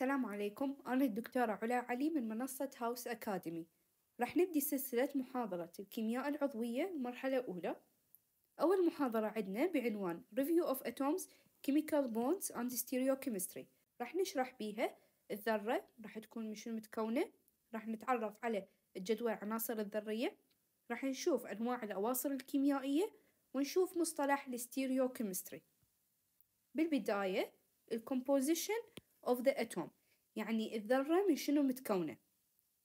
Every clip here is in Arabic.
السلام عليكم أنا الدكتورة علا علي من منصة هاوس أكاديمي راح نبدي سلسلة محاضرة الكيمياء العضوية مرحلة أولى أول محاضرة عندنا بعنوان Review of Atoms Chemical Bonds and Stereochemistry راح نشرح بيها الذرة راح تكون من شنو متكونة راح نتعرف على الجدول عناصر الذرية راح نشوف أنواع الأواصر الكيميائية ونشوف مصطلح كيمستري بالبداية الكومبوزيشن of the atom يعني الذرة من شنو متكونة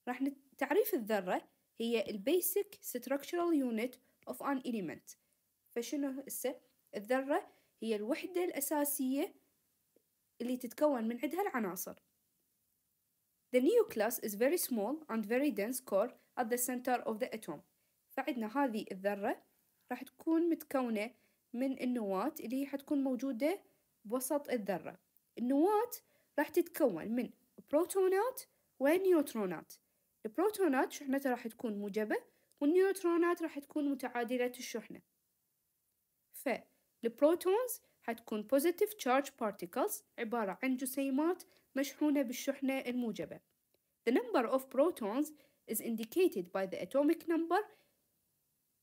راح تعريف الذرة هي البيسك structural unit of an element فشنو هسه الذرة هي الوحدة الأساسية اللي تتكون من عدها العناصر The nucleus is very small and very dense core at the center of the atom. فعندنا هذه الذرة راح تكون متكونة من النواة اللي هي حتكون موجودة بوسط الذرة. النواة راح تتكون من بروتونات ونيوترونات البروتونات شحنتها راح تكون موجبة والنيوترونات راح تكون متعادلة الشحنة فالبروتونز حتكون positive charge particles عبارة عن جسيمات مشحونة بالشحنة الموجبة The number of protons is indicated by the atomic number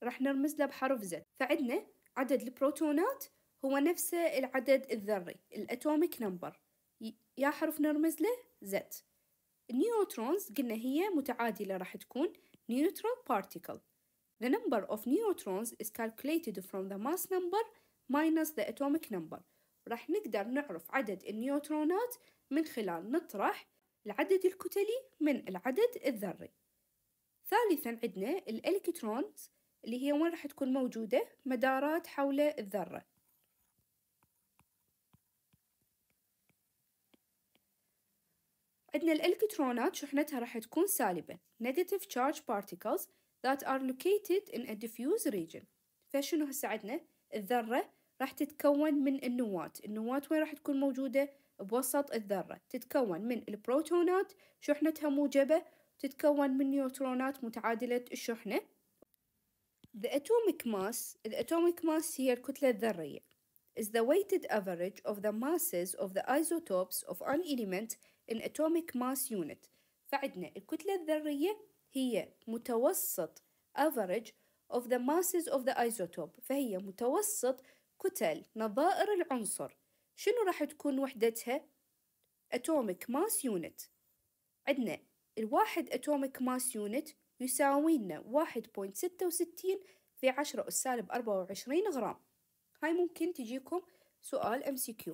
راح نرمز له بحرف Z فعندنا عدد البروتونات هو نفسه العدد الذري الاتوميك نمبر يا حرف نرمز له زد النيوترونز قلنا هي متعادلة راح تكون neutral particle The number of neutrons is calculated from the mass number minus the atomic number راح نقدر نعرف عدد النيوترونات من خلال نطرح العدد الكتلي من العدد الذري ثالثا عندنا الإلكترونز اللي هي وين راح تكون موجودة مدارات حول الذرة عندنا الإلكترونات شحنتها راح تكون سالبة negative charge particles that are located in a diffuse region فشنو هسا عندنا الذرة راح تتكون من النواة النواة وين راح تكون موجودة بوسط الذرة تتكون من البروتونات شحنتها موجبة تتكون من نيوترونات متعادلة الشحنة The atomic mass The atomic mass هي الكتلة الذرية is the weighted average of the masses of the isotopes of an element اتوميك ماس يونت فعندنا الكتلة الذرية هي متوسط average of the masses of the isotope فهي متوسط كتل نظائر العنصر شنو راح تكون وحدتها؟ أتوميك ماس يونت عندنا الواحد أتوميك ماس يونت يساوي لنا 1.66 في 10 أس سالب 24 غرام هاي ممكن تجيكم سؤال MCQ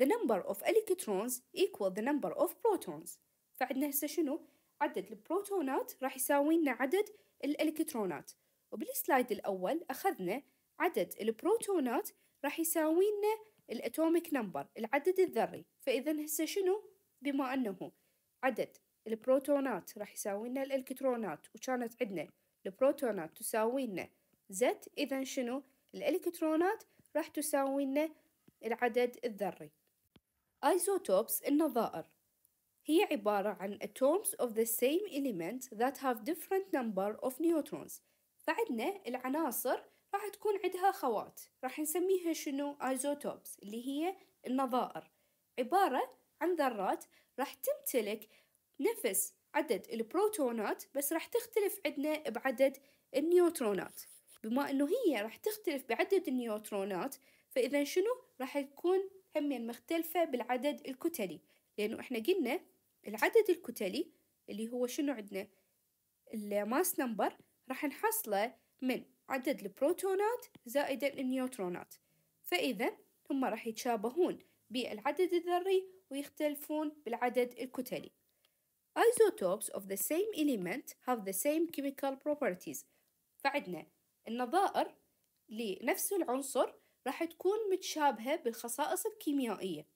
the number of electrons equal the number of protons فعندنا هسه شنو عدد البروتونات راح يساوي لنا عدد الالكترونات وبالسلايد الاول اخذنا عدد البروتونات راح يساوي لنا الاتوميك نمبر العدد الذري فاذا هسه شنو بما انه عدد البروتونات راح يساوي لنا الالكترونات وكانت عندنا البروتونات تساوي لنا زد اذا شنو الالكترونات راح تساوي لنا العدد الذري Isotopes النظائر هي عبارة عن atoms of the same element that have different number of neutrons فعندنا العناصر راح تكون عندها خوات راح نسميها شنو isotopes اللي هي النظائر عبارة عن ذرات راح تمتلك نفس عدد البروتونات بس راح تختلف عندنا بعدد النيوترونات بما انه هي راح تختلف بعدد النيوترونات فاذا شنو راح يكون هميا مختلفة بالعدد الكتلي لأنه إحنا قلنا العدد الكتلي اللي هو شنو عندنا الماس نمبر راح نحصله من عدد البروتونات زائد النيوترونات فإذا هم راح يتشابهون بالعدد الذري ويختلفون بالعدد الكتلي Isotopes of the same element have the same chemical properties فعندنا النظائر لنفس العنصر راح تكون متشابهة بالخصائص الكيميائية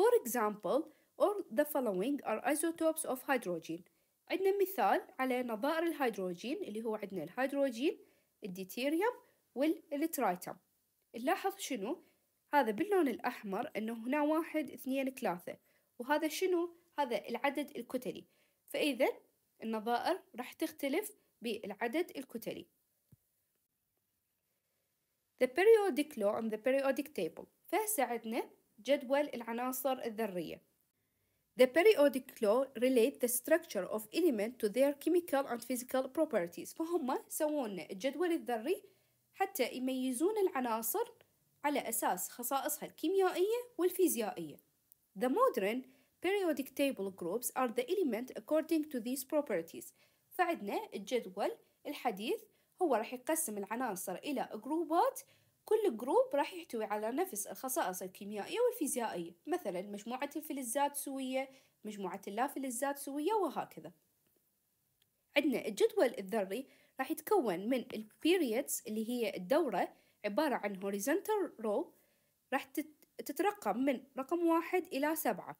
For example all the following are isotopes of hydrogen عندنا مثال على نظائر الهيدروجين اللي هو عندنا الهيدروجين الديتيريوم والالترايتم نلاحظ شنو هذا باللون الأحمر أنه هنا واحد اثنين ثلاثة وهذا شنو هذا العدد الكتلي فإذا النظائر راح تختلف بالعدد الكتلي The periodic law and the periodic table فساعدنا جدول العناصر الذرية The periodic law relate the structure of element to their chemical and physical properties فهم سوونا لنا الجدول الذري حتى يميزون العناصر على أساس خصائصها الكيميائية والفيزيائية The modern periodic table groups are the element according to these properties فعندنا الجدول الحديث هو راح يقسم العناصر إلى جروبات كل جروب راح يحتوي على نفس الخصائص الكيميائية والفيزيائية مثلا مجموعة الفلزات سوية مجموعة اللافلزات سوية وهكذا عندنا الجدول الذري راح يتكون من البيريدز اللي هي الدورة عبارة عن horizontal row راح تترقم من رقم واحد إلى سبعة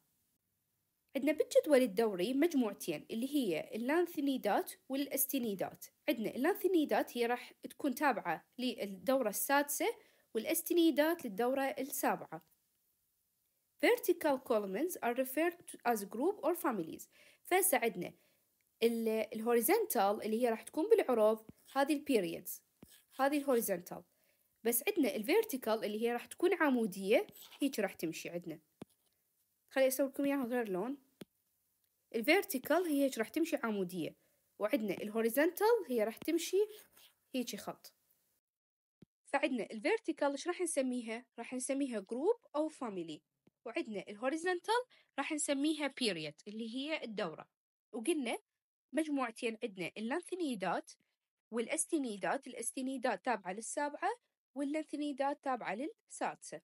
عندنا بالجدول الدوري مجموعتين اللي هي اللانثنيدات والاستنيدات عندنا اللانثنيدات هي راح تكون تابعة للدورة السادسة والاستنيدات للدورة السابعة vertical columns are referred to as group or families فساعدنا الهوريزنتال اللي هي راح تكون بالعروض هذه البيريدز هذه الهوريزنتال بس عندنا الفيرتيكال اللي هي راح تكون عمودية هيك راح تمشي عندنا خليني اسوي لكم اياها غير لون الفيرتيكال هي هيك راح تمشي عمودية وعندنا الهوريزونتال هي راح تمشي هيك خط فعندنا الفيرتيكال ايش راح نسميها راح نسميها جروب او فاميلي وعندنا الهوريزونتال راح نسميها بيريد اللي هي الدورة وقلنا مجموعتين عندنا اللانثينيدات والاستنيدات الاستنيدات تابعة للسابعة واللانثينيدات تابعة للسادسة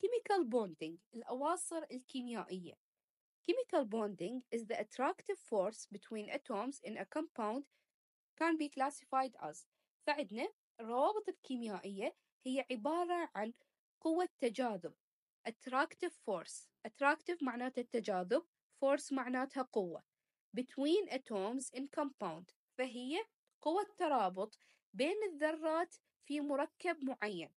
Chemical bonding الأواصر الكيميائية Chemical bonding is the attractive force between atoms in a compound can be classified as فعندنا الروابط الكيميائية هي عبارة عن قوة تجاذب attractive force attractive معناتها التجاذب force معناتها قوة between atoms in compound فهي قوة ترابط بين الذرات في مركب معين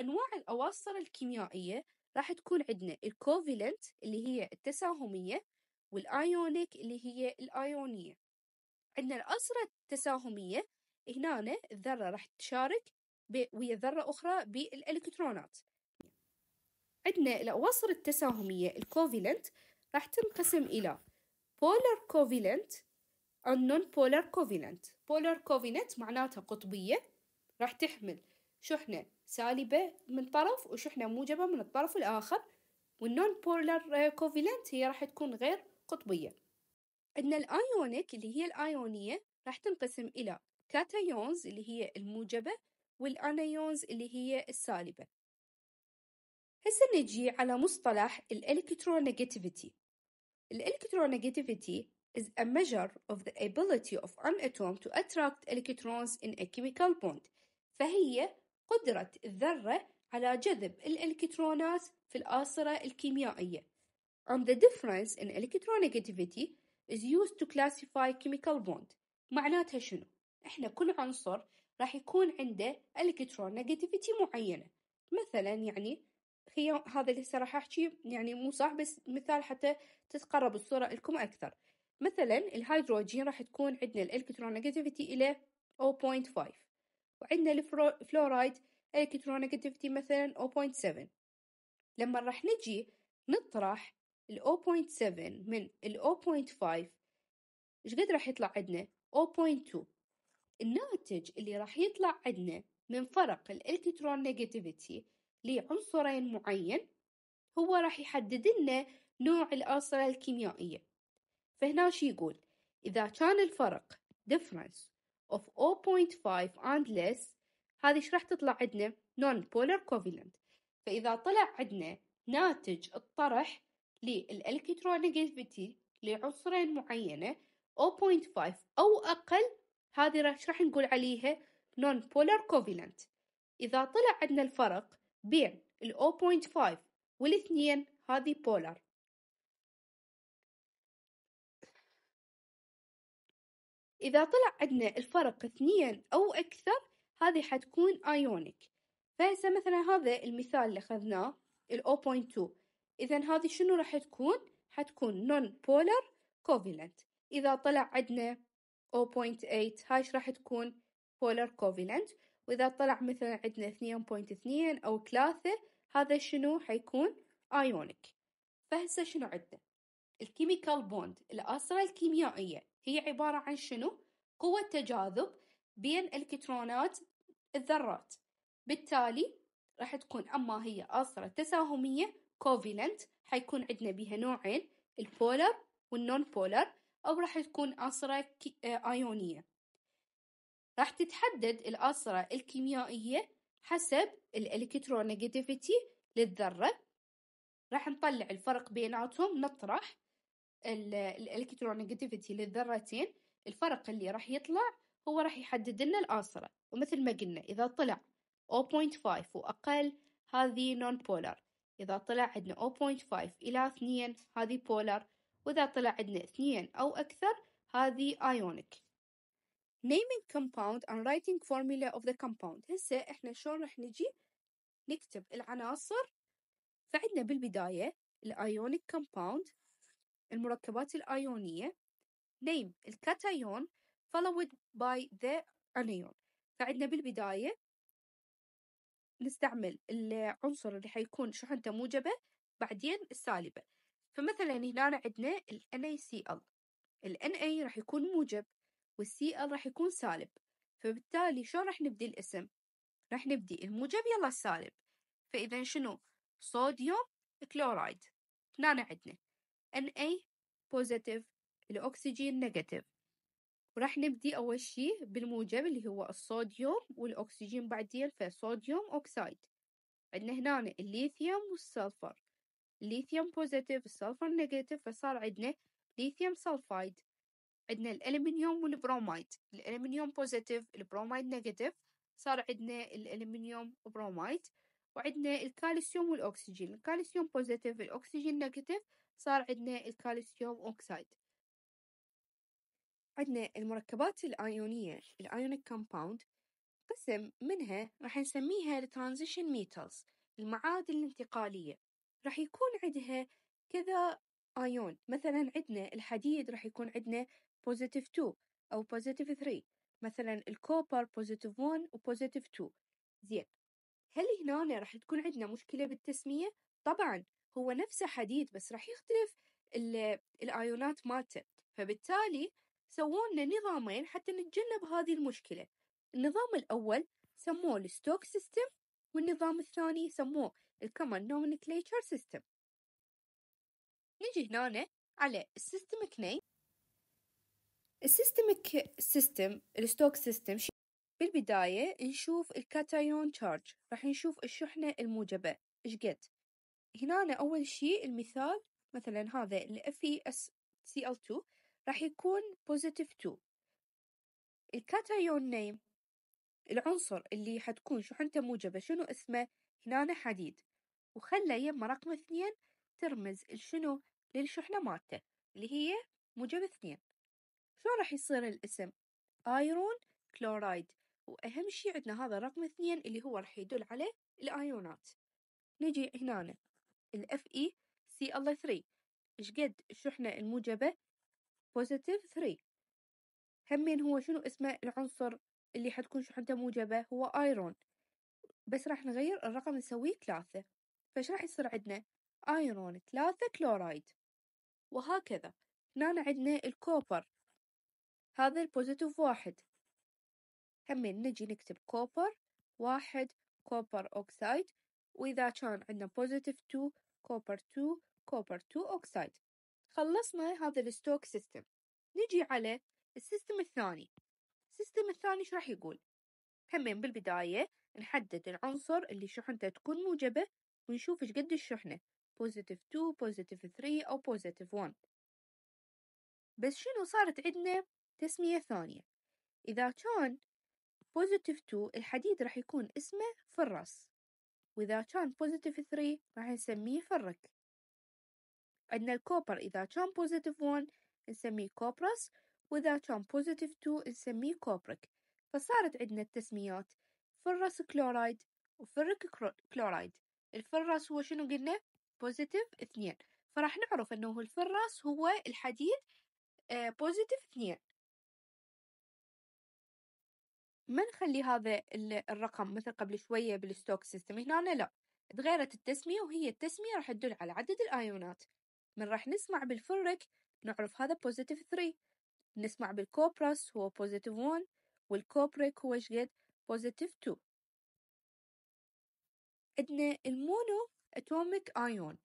أنواع الأواصر الكيميائية راح تكون عندنا الكوفيلنت اللي هي التساهمية والآيونيك اللي هي الآيونية عندنا الأسرة التساهمية هنا الذرة راح تشارك ويا ذرة أخرى بالإلكترونات عندنا الأواصر التساهمية الكوفيلنت راح تنقسم إلى بولر كوفيلنت النون بولر كوفيلنت بولر كوفيلنت معناتها قطبية راح تحمل شحنة سالبة من طرف وشحنة موجبة من الطرف الآخر والنون بولر كوفيلنت هي راح تكون غير قطبية عندنا الآيونيك اللي هي الآيونية راح تنقسم إلى كاتايونز اللي هي الموجبة والأنايونز اللي هي السالبة هسه نجي على مصطلح الالكترونيجاتيفيتي الالكترونيجاتيفيتي is a measure of the ability of an atom to attract electrons in a chemical bond فهي قدرة الذرة على جذب الإلكترونات في الآصرة الكيميائية. And the difference in electronegativity is used to classify chemical bond. معناتها شنو؟ إحنا كل عنصر راح يكون عنده electronegativity معينة. مثلا يعني هي هذا اللي راح أحكي يعني مو صح بس مثال حتى تتقرب الصورة لكم أكثر. مثلا الهيدروجين راح تكون عندنا الالكترونيجاتيفيتي إلى 0.5 وعندنا الفلورايد الكترونيجاتيفيتي مثلا 0.7 لما راح نجي نطرح ال 0.7 من ال 0.5 ايش قد راح يطلع عندنا 0.2 الناتج اللي راح يطلع عندنا من فرق الالكترون نيجاتيفيتي لعنصرين معين هو راح يحدد لنا نوع الأصلة الكيميائية فهنا شو يقول إذا كان الفرق difference of 0.5 and less هذه ايش راح تطلع عندنا non polar covalent فإذا طلع عندنا ناتج الطرح للالكترونيجيفيتي لعنصرين معينة 0.5 أو أقل هذه راح راح نقول عليها non polar covalent إذا طلع عندنا الفرق بين ال 0.5 والاثنين هذه polar إذا طلع عندنا الفرق اثنين أو أكثر هذي حتكون أيونيك فهسه مثلا هذا المثال اللي أخذناه ال 0.2 إذا هذه شنو راح تكون؟ حتكون نون بولر كوفيلنت إذا طلع عندنا 0.8 هاي راح تكون بولر كوفيلنت وإذا طلع مثلا عندنا 2.2 أو 3 هذا شنو حيكون ايونيك فهسه شنو عندنا الكيميكال بوند الأسرة الكيميائية هي عبارة عن شنو؟ قوة تجاذب بين الكترونات الذرات بالتالي راح تكون أما هي أصرة تساهمية كوفيلنت حيكون عندنا بها نوعين البولر والنون بولر أو راح تكون أصرة آه، آيونية راح تتحدد الأصرة الكيميائية حسب الإلكترونيجاتيفيتي للذرة راح نطلع الفرق بيناتهم نطرح الالكترونيجاتيفيتي للذرتين الفرق اللي راح يطلع هو راح يحدد لنا الآصرة ومثل ما قلنا إذا طلع 0.5 وأقل هذه نون بولر إذا طلع عندنا 0.5 إلى 2 هذه بولر وإذا طلع عندنا 2 أو أكثر هذه آيونيك naming compound and writing formula of the compound هسه احنا شلون راح نجي نكتب العناصر فعندنا بالبداية الايونيك compound المركبات الأيونية name نعم، الكاتايون followed by the anion فعندنا بالبداية نستعمل العنصر اللي حيكون شحنته موجبة بعدين السالبة فمثلا هنا عندنا ال NaCl ال Na راح يكون موجب والCl راح يكون سالب فبالتالي شلون راح نبدي الاسم راح نبدي الموجب يلا السالب فإذا شنو صوديوم كلورايد هنا عندنا Na بوزيتيف الأكسجين نيجاتيف وراح نبدي أول شي بالموجب اللي هو الصوديوم والأكسجين بعدين فصوديوم أوكسايد عندنا هنا الليثيوم والسلفر الليثيوم بوزيتيف السلفر نيجاتيف فصار عندنا ليثيوم سلفايد عندنا الألمنيوم والبرومايد الألمنيوم بوزيتيف البرومايد نيجاتيف صار عندنا الألمنيوم برومايد وعندنا الكالسيوم والأكسجين الكالسيوم بوزيتيف الأكسجين نيجاتيف صار عندنا الكالسيوم أوكسايد عندنا المركبات الأيونية الأيونيك كومباوند قسم منها راح نسميها الترانزيشن ميتالز المعادن الانتقالية راح يكون عندها كذا أيون مثلا عندنا الحديد راح يكون عندنا positive 2 أو positive 3 مثلا الكوبر positive 1 و positive 2 زين هل هنا راح تكون عندنا مشكلة بالتسمية؟ طبعا هو نفسه حديد بس راح يختلف الايونات مالته فبالتالي سووا لنا نظامين حتى نتجنب هذه المشكله النظام الاول سموه الستوك سيستم والنظام الثاني سموه الكمان نومنكليتشر سيستم نجي هنا على السيستم كني السيستمك سيستم الستوك سيستم بالبداية نشوف الكاتايون تشارج راح نشوف الشحنة الموجبة ايش قد هنا أول شي المثال مثلًا هذا FeCl2 راح يكون positive 2 الكاتايون نيم العنصر اللي حتكون شحنته موجبة شنو اسمه؟ هنا حديد وخله يمه رقم اثنين ترمز لشنو؟ للشحنة مالته اللي هي موجب اثنين شلون راح يصير الاسم؟ أيرون كلورايد وأهم شي عندنا هذا رقم اثنين اللي هو راح يدل على الأيونات نجي هنا ال FeCl3 قد الشحنة الموجبة positive 3 همين هو شنو اسمه العنصر اللي حتكون شحنته موجبة هو أيرون بس راح نغير الرقم نسويه ثلاثة فش راح يصير عندنا أيرون ثلاثة كلورايد وهكذا هنا عندنا الكوبر هذا البوزيتيف واحد همين نجي نكتب كوبر واحد كوبر أوكسايد وإذا كان عندنا positive 2 copper 2 copper 2 oxide خلصنا هذا الستوك سيستم نجي على السيستم الثاني السيستم الثاني إيش راح يقول همين بالبداية نحدد العنصر اللي شحنته تكون موجبة ونشوف إيش قد الشحنة positive 2 positive 3 أو positive 1 بس شنو صارت عندنا تسمية ثانية إذا كان positive 2 الحديد راح يكون اسمه فراس وإذا كان بوزيتيف 3 راح نسميه فرك عندنا الكوبر إذا كان بوزيتيف 1 نسميه كوبرس وإذا كان بوزيتيف 2 نسميه كوبرك فصارت عندنا التسميات فرس كلورايد وفرك كلورايد الفرس هو شنو قلنا بوزيتيف اثنين فراح نعرف انه الفرس هو الحديد بوزيتيف آه، اثنين ما نخلي هذا الرقم مثل قبل شوية بالستوك سيستم هنا لا تغيرت التسمية وهي التسمية راح تدل على عدد الأيونات من راح نسمع بالفرك نعرف هذا بوزيتيف ثري نسمع بالكوبرس هو بوزيتيف 1 والكوبريك هو شقد بوزيتيف تو عندنا المونو أتوميك أيون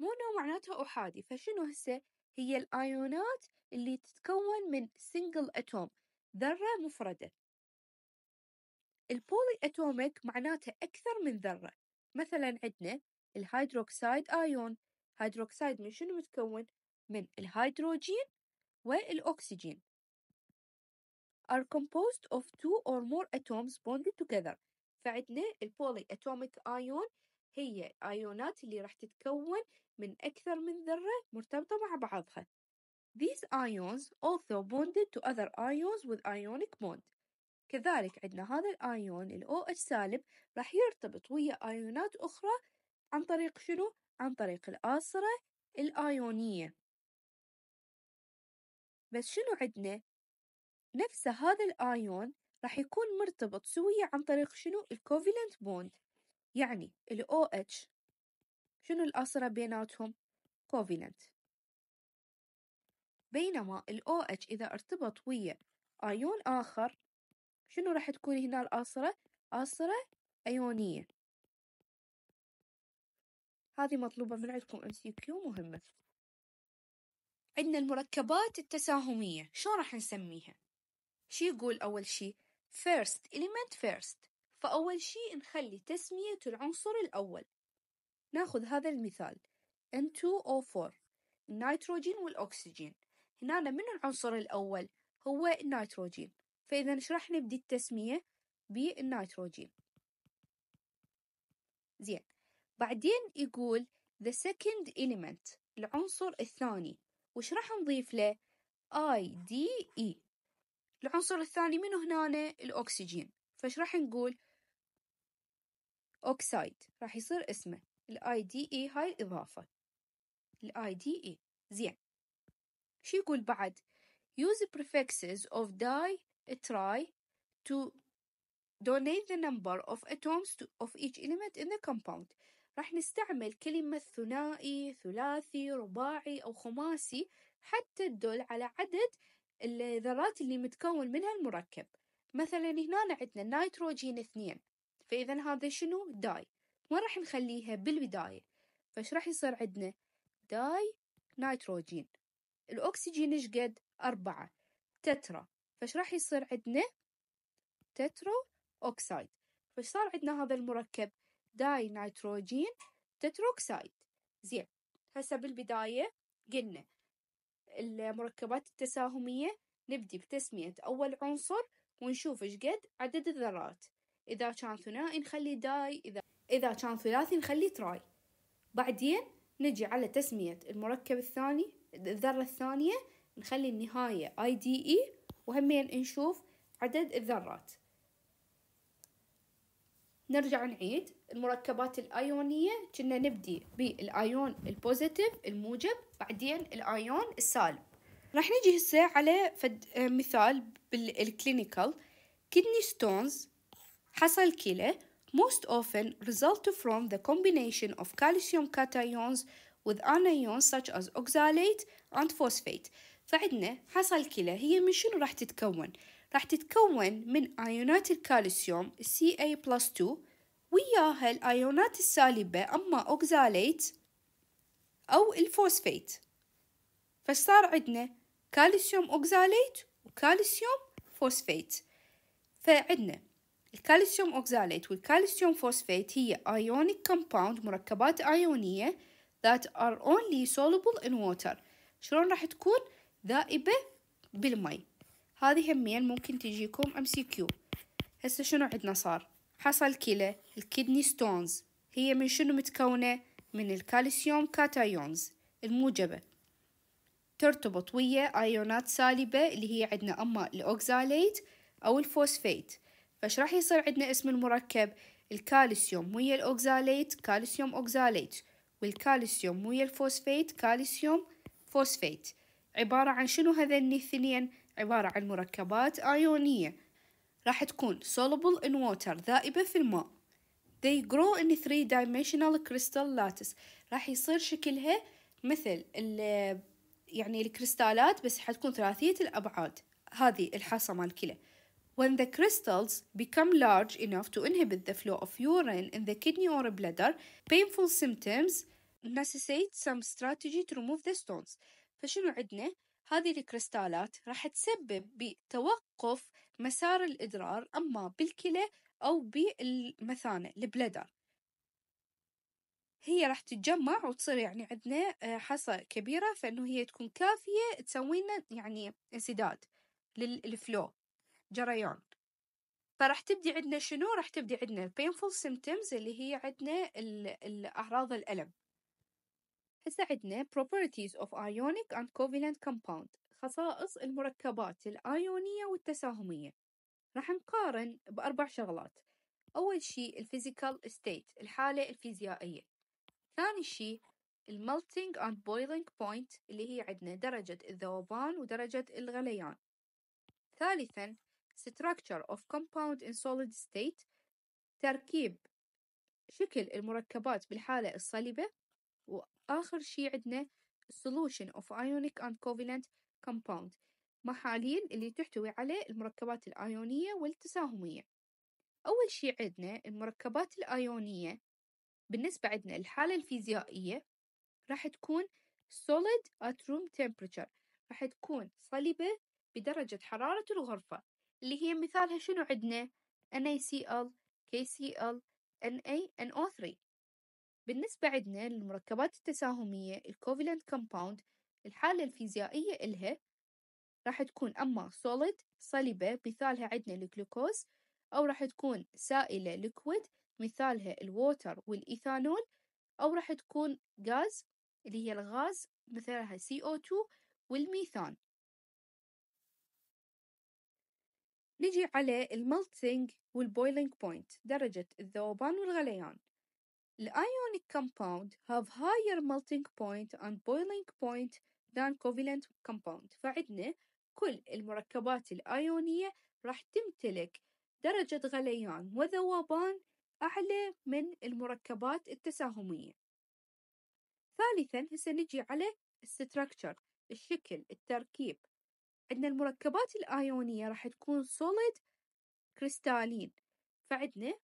مونو معناتها أحادي فشنو هسه هي الأيونات اللي تتكون من سنجل أتوم ذرة مفردة البولي أتوميك معناته أكثر من ذرة مثلًا عندنا الهيدروكسيد آيون هيدروكسيد من شنو متكون؟ من الهيدروجين والأكسجين are composed of two or more atoms bonded together فعندنا البولي أتوميك آيون هي أيونات اللي راح تتكون من أكثر من ذرة مرتبطة مع بعضها these ions also bonded to other ions with ionic bond كذلك عندنا هذا الأيون الاو OH سالب راح يرتبط ويا أيونات أخرى عن طريق شنو؟ عن طريق الآصرة الأيونية بس شنو عندنا؟ نفسه هذا الأيون راح يكون مرتبط سوية عن طريق شنو؟ الكوفيلنت bond يعني الاو OH شنو الآصرة بيناتهم؟ كوفيلنت بينما الاو OH إذا ارتبط ويا أيون آخر شنو راح تكون هنا الأسرة؟ أسرة أيونية هذه مطلوبة من عندكم ام سي كيو مهمة عندنا المركبات التساهمية شو راح نسميها؟ شي يقول أول شي first element first فأول شي نخلي تسمية العنصر الأول ناخذ هذا المثال N2O4 النيتروجين والأكسجين هنا من العنصر الأول هو النيتروجين فإذا ايش راح نبدي التسمية بالنيتروجين زين بعدين يقول the second element العنصر الثاني وش راح نضيف له اي دي اي العنصر الثاني منو هنا الاكسجين فش راح نقول اوكسايد راح يصير اسمه الاي دي اي e هاي الاضافه الاي دي اي e. زين شو يقول بعد use prefixes of di try to donate the number of atoms of each element in the compound راح نستعمل كلمة ثنائي ثلاثي رباعي أو خماسي حتى تدل على عدد الذرات اللي متكون منها المركب مثلا هنا عندنا النيتروجين اثنين فإذا هذا شنو داي ما راح نخليها بالبداية فايش راح يصير عندنا داي نيتروجين الأكسجين إيش قد أربعة تترا فايش راح يصير عندنا تترو أوكسايد فايش صار عندنا هذا المركب داي نيتروجين تترو أوكسايد زين هسه بالبداية قلنا المركبات التساهمية نبدي بتسمية أول عنصر ونشوف إيش قد عدد الذرات إذا كان ثنائي نخلي داي إذا إذا كان ثلاثي نخلي تراي بعدين نجي على تسمية المركب الثاني الذرة الثانية نخلي النهاية IDE وهمين نشوف عدد الذرات نرجع نعيد المركبات الأيونية كنا نبدي بالأيون البوزيتيف الموجب بعدين الأيون السالب راح نجي هسه على فد مثال بالكلينيكال kidney stones حصل كلى most often result from the combination of calcium cations with anions such as oxalate and phosphate فعندنا حصى الكلى هي من شنو راح تتكون راح تتكون من ايونات الكالسيوم Ca+2 وياها الايونات السالبة اما اوكزاليت او الفوسفيت فصار عندنا كالسيوم اوكزاليت وكالسيوم فوسفيت فعندنا الكالسيوم اوكزاليت والكالسيوم فوسفيت هي ionic كومباوند مركبات ايونية that are only soluble in water شلون راح تكون؟ ذائبة بالمي هذه همين ممكن تجيكم ام سي كيو هسه شنو عندنا صار حصل كلى الكيدني ستونز هي من شنو متكونة من الكالسيوم كاتايونز الموجبة ترتبط ويا ايونات سالبة اللي هي عندنا اما الاوكزاليت او الفوسفيت فش راح يصير عندنا اسم المركب الكالسيوم ويا الاوكزاليت كالسيوم اوكزاليت والكالسيوم ويا الفوسفيت كالسيوم فوسفيت عبارة عن شنو هذين الاثنين عبارة عن مركبات آيونية راح تكون soluble in water ذائبة في الماء they grow in three dimensional crystal lattice راح يصير شكلها مثل ال يعني الكريستالات بس حتكون ثلاثية الأبعاد هذه مال مالكلة When the crystals become large enough to inhibit the flow of urine in the kidney or bladder, painful symptoms necessitate some strategy to remove the stones. فشنو عندنا؟ هذه الكريستالات راح تسبب بتوقف مسار الإدرار أما بالكلى أو بالمثانة البلدر هي راح تتجمع وتصير يعني عندنا آه، حصى كبيرة فإنه هي تكون كافية تسوي لنا يعني انسداد للفلو جريان فراح تبدي عندنا شنو؟ راح تبدي عندنا painful symptoms اللي هي عندنا الأعراض الألم هسه عدنا properties of ionic and covalent compound خصائص المركبات الآيونية والتساهمية راح نقارن بأربع شغلات أول شي الفيزيكال ستيت الحالة الفيزيائية ثاني شي الملتينج اند بويلينج بوينت اللي هي عندنا درجة الذوبان ودرجة الغليان ثالثا structure of compound in solid state تركيب شكل المركبات بالحالة الصلبة آخر شي عدنا solution of ionic and covalent compound محاليل اللي تحتوي على المركبات الآيونية والتساهمية أول شي عدنا المركبات الآيونية بالنسبة عدنا الحالة الفيزيائية راح تكون solid at room temperature راح تكون صلبة بدرجة حرارة الغرفة اللي هي مثالها شنو عدنا NaCl KCl Na NO3 بالنسبة عدنا للمركبات التساهمية الكوفيلنت covalent compound الحالة الفيزيائية إلها راح تكون أما solid صلبة مثالها عدنا الجلوكوز أو راح تكون سائلة liquid مثالها الووتر والإيثانول أو راح تكون غاز اللي هي الغاز مثالها CO2 والميثان نجي على الملتينج والبويلينج بوينت درجة الذوبان والغليان The ionic compound have higher melting point and boiling point than covalent compound فعندنا كل المركبات الأيونية راح تمتلك درجة غليان وذوبان أعلى من المركبات التساهمية، ثالثًا هسة نجي على structure الشكل التركيب عندنا المركبات الأيونية راح تكون solid كريستالين فعندنا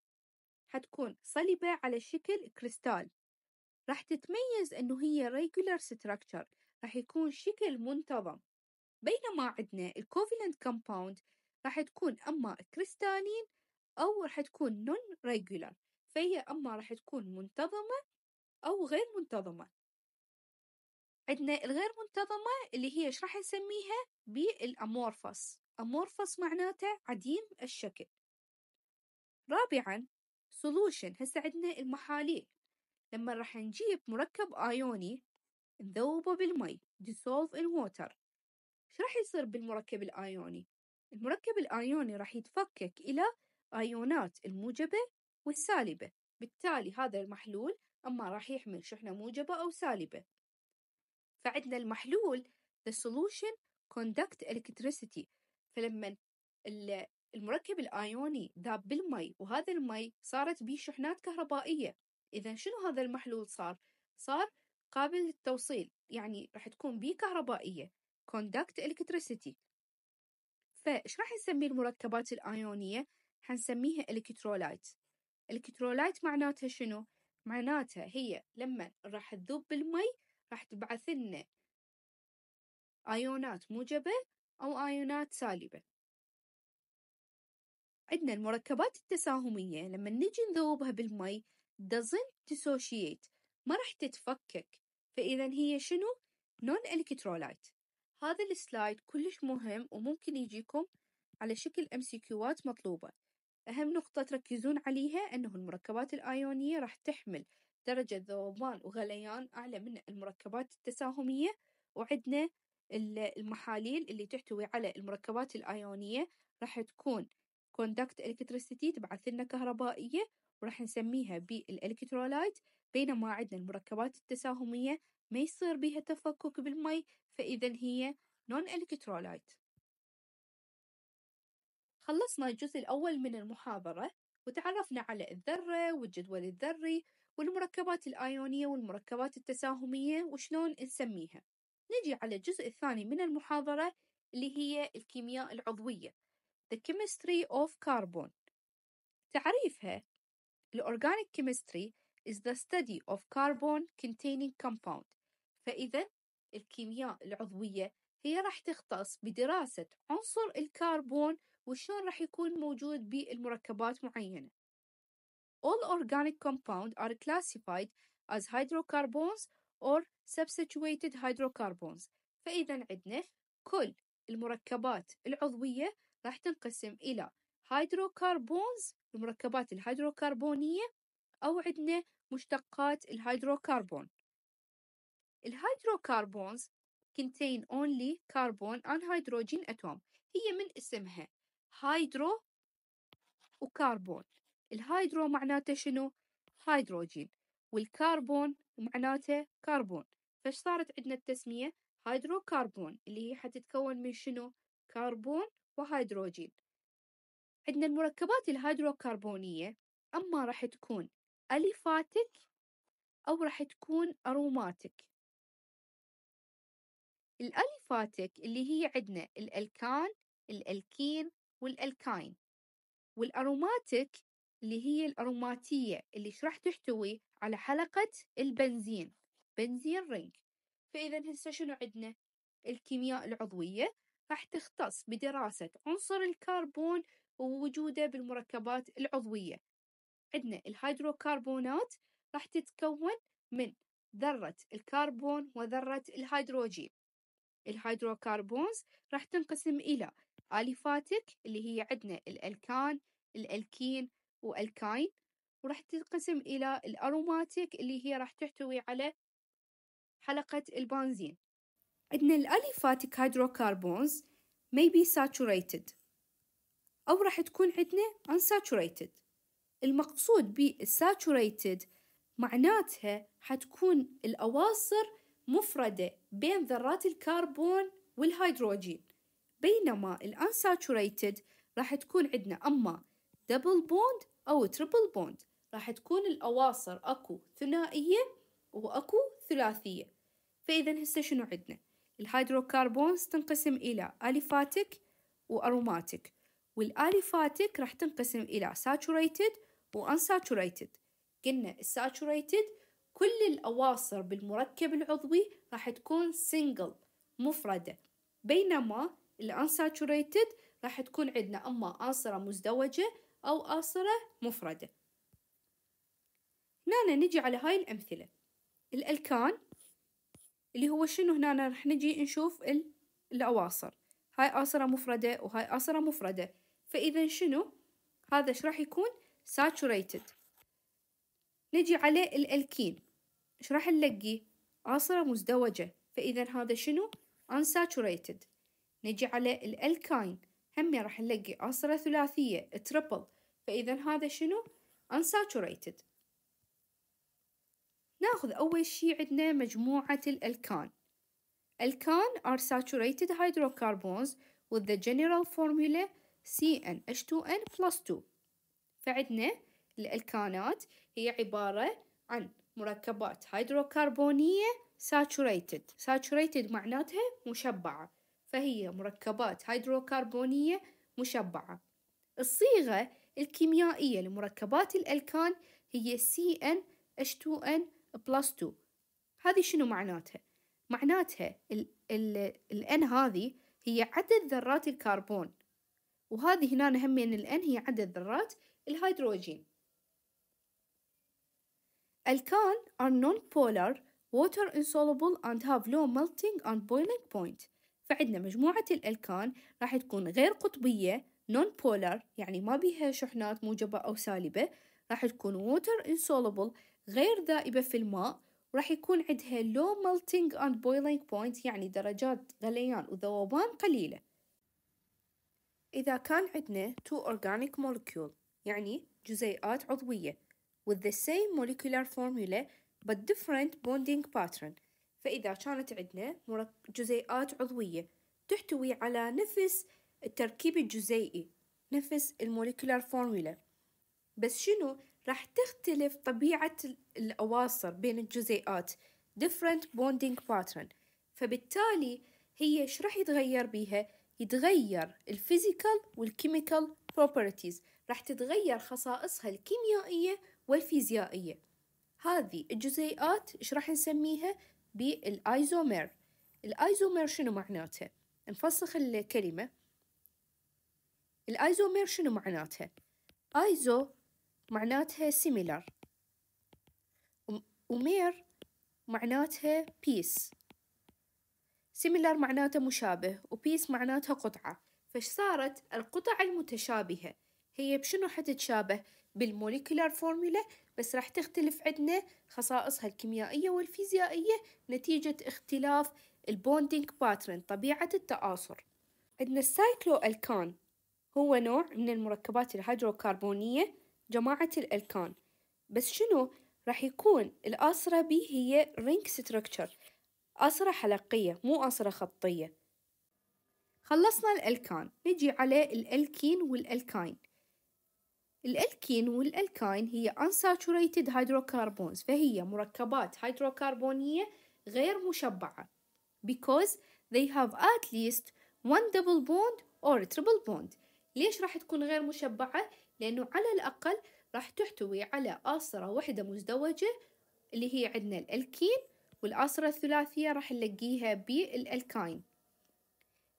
حتكون صلبة على شكل كريستال راح تتميز إنه هي regular structure راح يكون شكل منتظم بينما عندنا الcovalent كومباوند راح تكون أما كريستالين أو راح تكون non regular فهي أما راح تكون منتظمة أو غير منتظمة عندنا الغير منتظمة اللي هي إيش راح نسميها بالأمورفس أمورفس معناته عديم الشكل رابعاً solution هسه عندنا المحاليل لما راح نجيب مركب آيوني نذوبه بالمي dissolve in water إيش راح يصير بالمركب الآيوني؟ المركب الآيوني راح يتفكك إلى آيونات الموجبة والسالبة بالتالي هذا المحلول أما راح يحمل شحنة موجبة أو سالبة فعندنا المحلول the solution conduct electricity فلما المركب الآيوني ذاب بالمي وهذا المي صارت به شحنات كهربائية إذا شنو هذا المحلول صار؟ صار قابل للتوصيل يعني راح تكون بيه كهربائية conduct الكتريسيتي فإيش راح نسمي المركبات الآيونية؟ حنسميها الكترولايت الكترولايت معناتها شنو؟ معناتها هي لما راح تذوب بالمي راح تبعث لنا ايونات موجبة او ايونات سالبة عندنا المركبات التساهمية لما نجي نذوبها بالمي doesn't dissociate ما راح تتفكك فإذا هي شنو؟ non الكترولايت هذا السلايد كلش مهم وممكن يجيكم على شكل ام سي كيوات مطلوبة أهم نقطة تركزون عليها أنه المركبات الأيونية راح تحمل درجة ذوبان وغليان أعلى من المركبات التساهمية وعندنا المحاليل اللي تحتوي على المركبات الأيونية راح تكون conduct electricity تبعث لنا كهربائية وراح نسميها بالإلكترولايت بينما عندنا المركبات التساهمية ما يصير بها تفكك بالمي فإذا هي non الكترولايت خلصنا الجزء الأول من المحاضرة وتعرفنا على الذرة والجدول الذري والمركبات الأيونية والمركبات التساهمية وشلون نسميها نجي على الجزء الثاني من المحاضرة اللي هي الكيمياء العضوية The Chemistry of Carbon تعريفها The Organic Chemistry is the study of carbon containing compound فإذا الكيمياء العضوية هي راح تختص بدراسة عنصر الكربون وشلون راح يكون موجود بالمركبات معينة All organic compounds are classified as hydrocarbons or substituted hydrocarbons فإذا عندنا كل المركبات العضوية راح تنقسم إلى هيدروكربونز المركبات الهيدروكربونية أو عندنا مشتقات الهيدروكربون الهيدروكربونز contain only carbon and hydrogen atom هي من اسمها هيدرو وكربون الهيدرو معناته شنو؟ هيدروجين والكربون معناته كربون فش صارت عندنا التسمية هيدروكربون اللي هي حتتكون من شنو؟ كربون وهيدروجين عندنا المركبات الهيدروكربونية أما راح تكون أليفاتك أو راح تكون أروماتك الأليفاتك اللي هي عندنا الألكان الألكين والألكاين والأروماتك اللي هي الأروماتية اللي راح تحتوي على حلقة البنزين بنزين رينج فإذا هسه شنو عندنا الكيمياء العضوية راح تختص بدراسة عنصر الكربون ووجوده بالمركبات العضوية عندنا الهيدروكربونات راح تتكون من ذرة الكربون وذرة الهيدروجين الهيدروكربونز راح تنقسم إلى أليفاتك اللي هي عندنا الألكان الألكين وألكاين وراح تنقسم إلى الأروماتيك اللي هي راح تحتوي على حلقة البنزين عندنا الأليفاتيك هيدروكربونز may be saturated أو راح تكون عندنا unsaturated المقصود saturated معناتها حتكون الأواصر مفردة بين ذرات الكربون والهيدروجين بينما الانساتوريتد راح تكون عندنا أما دبل بوند أو تريبل بوند راح تكون الأواصر أكو ثنائية وأكو ثلاثية فإذا هسه شنو عندنا الهيدروكربونز تنقسم إلى أليفاتيك وأروماتيك والأليفاتيك راح تنقسم إلى ساتوريتد وأنساتوريتد قلنا الساتوريتد كل الأواصر بالمركب العضوي راح تكون سنجل مفردة بينما الأنساتوريتد راح تكون عندنا أما آصرة مزدوجة أو آصرة مفردة هنا نجي على هاي الأمثلة الألكان اللي هو شنو هنا رح نجي نشوف الأواصر هاي آصرة مفردة وهاي آصرة مفردة فإذا شنو هذا ايش راح يكون saturated نجي على الألكين ايش راح نلقي آصرة مزدوجة فإذا هذا شنو unsaturated نجي على الألكين هم راح نلقي آصرة ثلاثية triple فإذا هذا شنو unsaturated ناخذ أول شي عندنا مجموعة الألكان الألكان are saturated hydrocarbons with the general formula CnH2n plus 2 فعندنا الألكانات هي عبارة عن مركبات هيدروكربونية saturated saturated معناتها مشبعة فهي مركبات هيدروكربونية مشبعة الصيغة الكيميائية لمركبات الألكان هي CnH2n بلس 2 هذه شنو معناتها؟ معناتها ال ال الان هذه هي عدد ذرات الكربون وهذه هنا هم ان الان هي عدد ذرات الهيدروجين الكان are non-polar water insoluble and have low melting and boiling point فعندنا مجموعة الألكان راح تكون غير قطبية نون بولار يعني ما بيها شحنات موجبة أو سالبة راح تكون water insoluble غير ذائبة في الماء وراح يكون عندها low melting and boiling point يعني درجات غليان وذوبان قليلة إذا كان عندنا two organic molecule يعني جزيئات عضوية with the same molecular formula but different bonding pattern فإذا كانت عندنا جزيئات عضوية تحتوي على نفس التركيب الجزيئي نفس المولكولار فورمولا بس شنو راح تختلف طبيعة الأواصر بين الجزيئات different bonding pattern فبالتالي هي إيش راح يتغير بيها؟ يتغير الفيزيكال والكيميكال بروبرتيز راح تتغير خصائصها الكيميائية والفيزيائية هذه الجزيئات إيش راح نسميها؟ بالآيزومير الآيزومير شنو معناتها؟ نفسخ الكلمة الآيزومير شنو معناتها؟ آيزو معناتها similar ومير معناتها peace similar معناتها مشابه وبيس معناتها قطعة فش صارت القطع المتشابهة هي بشنو حتتشابه بالموليكولار فورمولا بس راح تختلف عندنا خصائصها الكيميائية والفيزيائية نتيجة اختلاف البوندينج باترن طبيعة التآصر عندنا السايكلو الكان هو نوع من المركبات الهيدروكربونية جماعة الألكان بس شنو راح يكون الأسرة بي هي رينك ستركتشر أسرة حلقية مو أسرة خطية خلصنا الألكان نجي على الألكين والألكاين الألكين والألكاين هي unsaturated hydrocarbons فهي مركبات هيدروكربونية غير مشبعة because they have at least one double bond or triple bond ليش راح تكون غير مشبعة؟ لأنه على الأقل راح تحتوي على آسرة واحدة مزدوجة اللي هي عندنا الألكين والآسرة الثلاثية راح نلقيها بالألكاين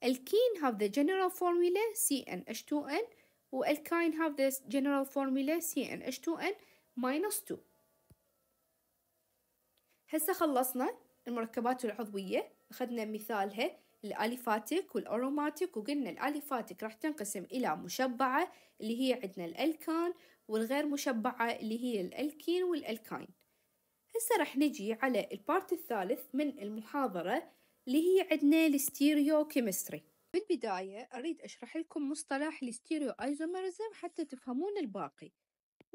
الكين have the general formula CnH2n والكاين have the general formula CnH2n minus 2 هسه خلصنا المركبات العضوية أخذنا مثالها الاليفاتيك والاروماتيك وقلنا الاليفاتيك راح تنقسم الى مشبعه اللي هي عندنا الالكان والغير مشبعه اللي هي الالكين والالكاين هسه راح نجي على البارت الثالث من المحاضره اللي هي عندنا الستيريو كيمستري بالبدايه اريد اشرح لكم مصطلح الستيريو أيزومرزم حتى تفهمون الباقي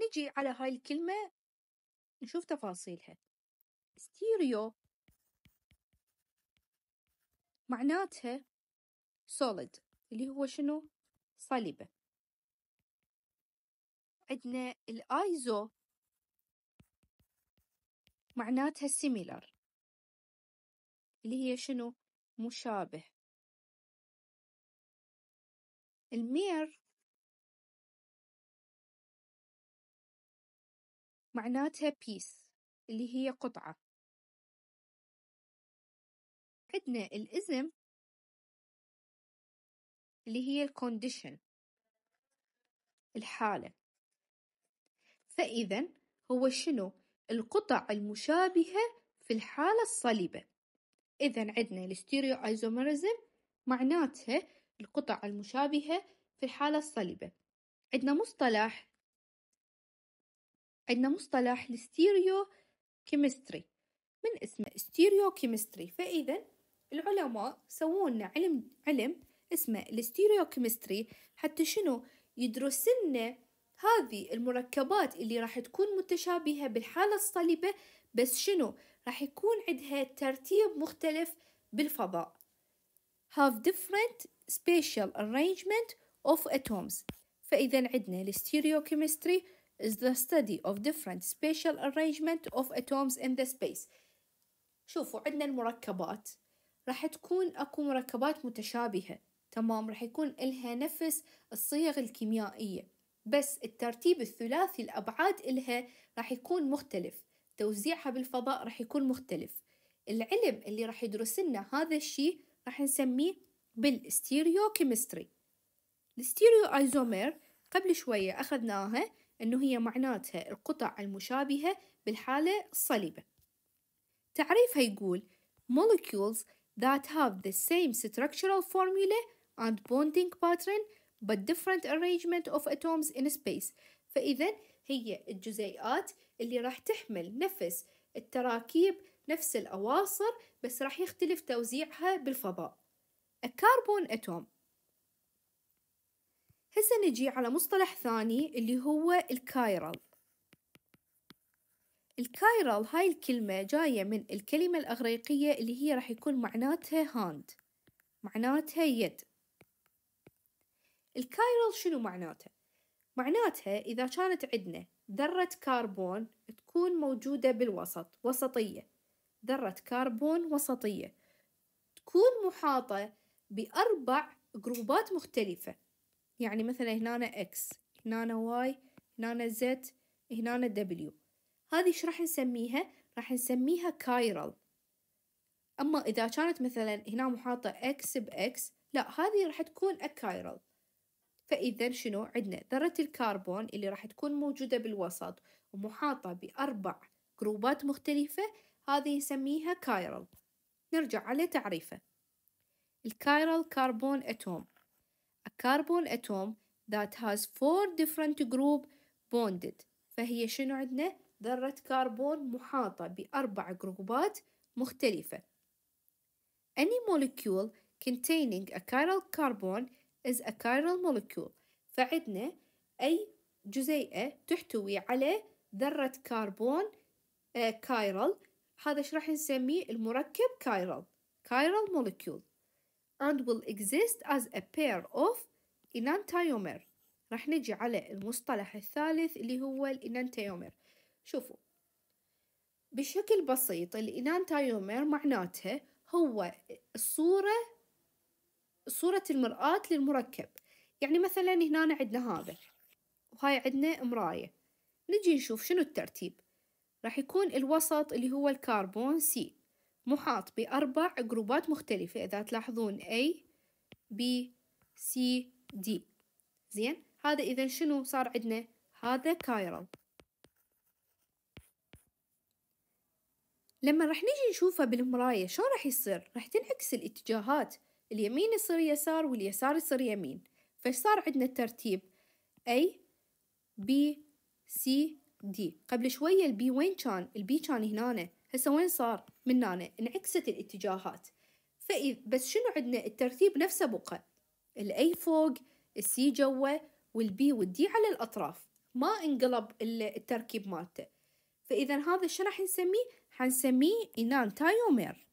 نجي على هاي الكلمه نشوف تفاصيلها ستيريو معناتها solid اللي هو شنو صلبة عندنا الايزو معناتها similar اللي هي شنو مشابه المير معناتها بيس اللي هي قطعة عندنا الاسم اللي هي الكونديشن الحالة فإذا هو شنو القطع المشابهة في الحالة الصلبة إذا عندنا الستيريو ايزومرزم معناتها القطع المشابهة في الحالة الصلبة عندنا مصطلح عندنا مصطلح الستيريو كيمستري من اسمه ستيريو كيمستري فإذا العلماء سوولنا علم علم اسمه الستيريوكيمستري حتى شنو يدرس لنا هذه المركبات اللي راح تكون متشابهة بالحالة الصلبة بس شنو راح يكون عندها ترتيب مختلف بالفضاء have different spatial arrangement of atoms فإذا عندنا الستيريوكيمستري is the study of different spatial arrangement of atoms in the space شوفوا عندنا المركبات راح تكون أكو مركبات متشابهة تمام راح يكون إلها نفس الصيغ الكيميائية بس الترتيب الثلاثي الأبعاد إلها راح يكون مختلف توزيعها بالفضاء راح يكون مختلف العلم اللي راح يدرس لنا هذا الشي راح نسميه بالستيريو كيمستري الستيريو ايزومير قبل شوية أخذناها أنه هي معناتها القطع المشابهة بالحالة الصليبة تعريفها يقول molecules that have the same structural formula and bonding pattern but different arrangement of atoms in space فإذا هي الجزيئات اللي راح تحمل نفس التراكيب نفس الأواصر بس راح يختلف توزيعها بالفضاء الكربون أتوم هسه نجي على مصطلح ثاني اللي هو الكايرال الكايرال هاي الكلمة جاية من الكلمة الأغريقية اللي هي راح يكون معناتها هاند معناتها يد الكايرال شنو معناتها؟ معناتها إذا كانت عندنا ذرة كربون تكون موجودة بالوسط وسطية ذرة كربون وسطية تكون محاطة بأربع جروبات مختلفة يعني مثلا هنا اكس هنا واي هنا زد هنا دبليو هذه إيش راح نسميها؟ راح نسميها كايرال أما إذا كانت مثلا هنا محاطة إكس بإكس لا هذه راح تكون أكايرال فإذا شنو عندنا ذرة الكربون اللي راح تكون موجودة بالوسط ومحاطة بأربع جروبات مختلفة هذه نسميها كايرال نرجع على تعريفه الكايرال كربون أتوم A carbon atom that has four different group bonded فهي شنو عندنا ذرة كربون محاطة بأربع جروبات مختلفة. Any molecule containing a chiral carbon is a chiral molecule. فعندنا أي جزيئة تحتوي على ذرة كربون كايرال آه، هذا ايش راح نسميه المركب كايرال chiral molecule and will exist as a pair of enantiomer راح نجي على المصطلح الثالث اللي هو الانانتيومر شوفوا بشكل بسيط الإنانتايومير معناتها هو الصورة صورة المرآة للمركب يعني مثلا هنا عندنا هذا وهاي عندنا مراية نجي نشوف شنو الترتيب راح يكون الوسط اللي هو الكربون سي محاط بأربع جروبات مختلفة إذا تلاحظون A B C D زين هذا إذا شنو صار عندنا هذا كايرال لما رح نجي نشوفها بالمراية شو رح يصير رح تنعكس الاتجاهات اليمين يصير يسار واليسار يصير يمين فصار عندنا الترتيب A B C D قبل شوية البي وين كان البي كان هنا هسه وين صار من هنا انعكست الاتجاهات فإذ بس شنو عندنا الترتيب نفسه بقى الاي فوق السي جوا والبي والدي على الاطراف ما انقلب التركيب مالته فإذا هذا شو راح نسميه؟ حنسميه إنان تايومير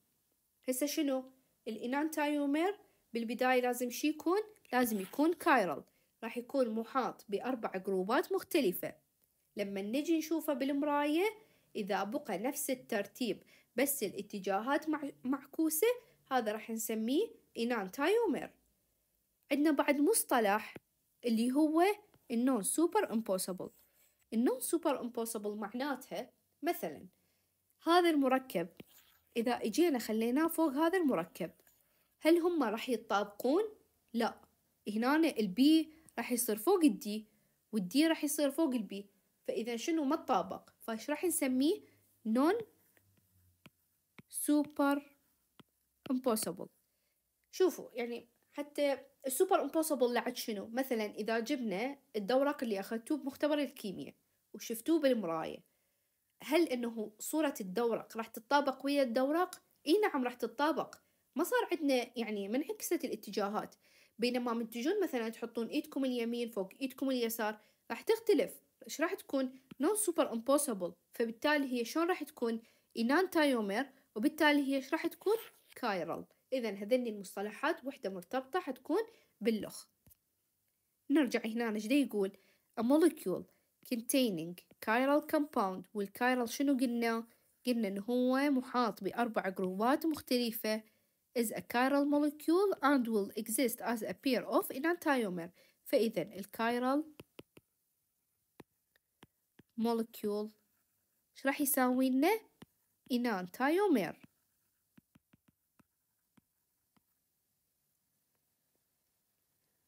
هسه شنو؟ الإنان تايومير بالبداية لازم شي يكون؟ لازم يكون كايرل راح يكون محاط بأربع جروبات مختلفة لما نجي نشوفه بالمراية إذا بقى نفس الترتيب بس الاتجاهات معكوسة هذا راح نسميه إنان تايومير عندنا بعد مصطلح اللي هو النون سوبر امبوسيبل النون سوبر امبوسيبل معناتها مثلا هذا المركب إذا إجينا خليناه فوق هذا المركب هل هم راح يتطابقون؟ لا هنا البي راح يصير فوق الدي والدي راح يصير فوق البي فإذا شنو ما تطابق فايش راح نسميه نون سوبر امبوسيبل شوفوا يعني حتى السوبر امبوسيبل لعد شنو مثلا إذا جبنا الدورق اللي أخذتوه بمختبر الكيمياء وشفتوه بالمراية هل انه صورة الدورق راح تتطابق ويا الدورق؟ اي نعم راح تتطابق ما صار عندنا يعني من عكسة الاتجاهات بينما من تجون مثلا تحطون ايدكم اليمين فوق ايدكم اليسار راح تختلف ايش راح تكون نون سوبر امبوسيبل فبالتالي هي شلون راح تكون انانتايومر وبالتالي هي ايش راح تكون كايرال اذا هذني المصطلحات وحده مرتبطه حتكون باللخ نرجع هنا ايش يقول a molecule containing chiral compound والchiral شنو قلنا؟ قلنا إن هو محاط بأربع جروبات مختلفة is a chiral molecule and will exist as a pair of enantiomer فإذا الchiral molecule إيش راح يساوي لنا؟ enantiomer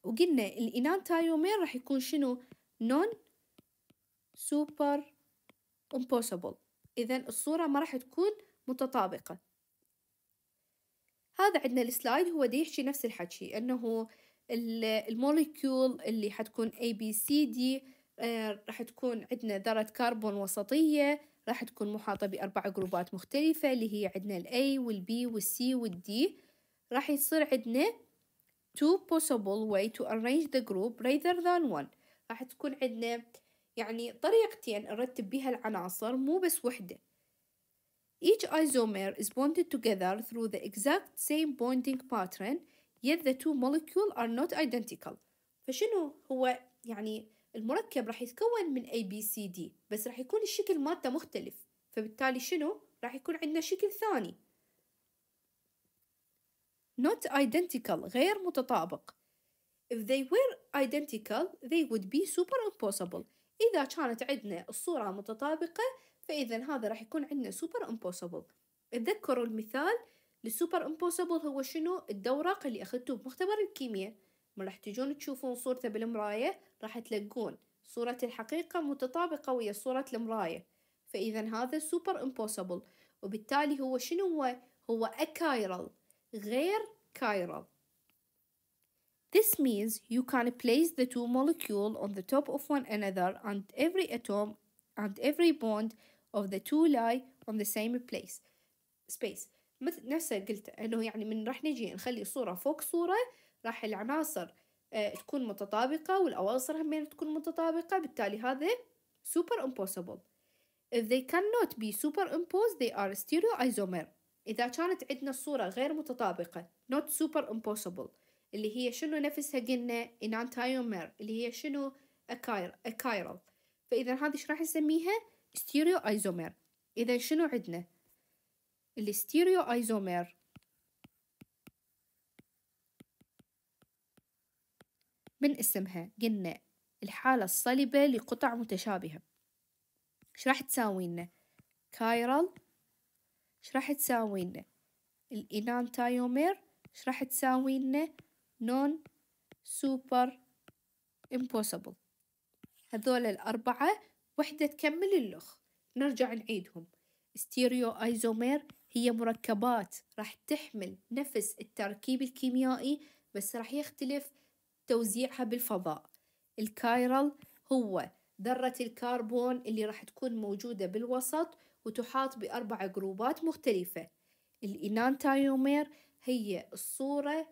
وقلنا الانانتايومير راح يكون شنو؟ نون super impossible إذا الصورة ما راح تكون متطابقة هذا عندنا السلايد هو دي يحكي نفس الحكي أنه الموليكيول اللي حتكون A B C D آه، راح تكون عندنا ذرة كربون وسطية راح تكون محاطة بأربع جروبات مختلفة اللي هي عندنا الاي A والسي B C D راح يصير عندنا two possible way to arrange the group rather than one راح تكون عندنا يعني طريقتين نرتب بها العناصر مو بس وحدة Each isomer is bonded together through the exact same bonding pattern yet the two molecules are not identical فشنو هو يعني المركب راح يتكون من A B C D بس راح يكون الشكل مادته مختلف فبالتالي شنو راح يكون عندنا شكل ثاني not identical غير متطابق if they were identical they would be super impossible إذا كانت عندنا الصورة متطابقة فإذا هذا راح يكون عندنا سوبر امبوسيبل اتذكروا المثال للسوبر امبوسيبل هو شنو الدورق اللي أخذته بمختبر الكيمياء ما راح تجون تشوفون صورته بالمراية راح تلقون صورة الحقيقة متطابقة ويا صورة المراية فإذا هذا سوبر امبوسيبل وبالتالي هو شنو هو هو أكايرل غير كايرل This means you can place the two molecules on the top of one another and every atom and every bond of the two lie on the same place space مثل نفسه قلت انه يعني من راح نجي نخلي صورة فوق صورة راح العناصر تكون متطابقة والأواصر همين تكون متطابقة بالتالي هذا super impossible if they cannot be superimposed they are stereoisomer إذا كانت عندنا الصورة غير متطابقة not super impossible اللي هي شنو نفسها قلنا انانتايومر اللي هي شنو أكاير أكايرل فإذا هذه إيش راح نسميها ستيريو أيزومر إذا شنو عندنا الستيريو أيزومر من اسمها قلنا الحالة الصلبة لقطع متشابهة إيش راح تساوي لنا كايرال إيش راح تساوي لنا الإنانتايومر إيش راح تساوي لنا non super impossible هذول الأربعة وحدة تكمل اللخ نرجع نعيدهم ستيريو ايزومير هي مركبات راح تحمل نفس التركيب الكيميائي بس راح يختلف توزيعها بالفضاء الكايرال هو ذرة الكربون اللي راح تكون موجودة بالوسط وتحاط بأربع جروبات مختلفة الإنانتايومير هي الصورة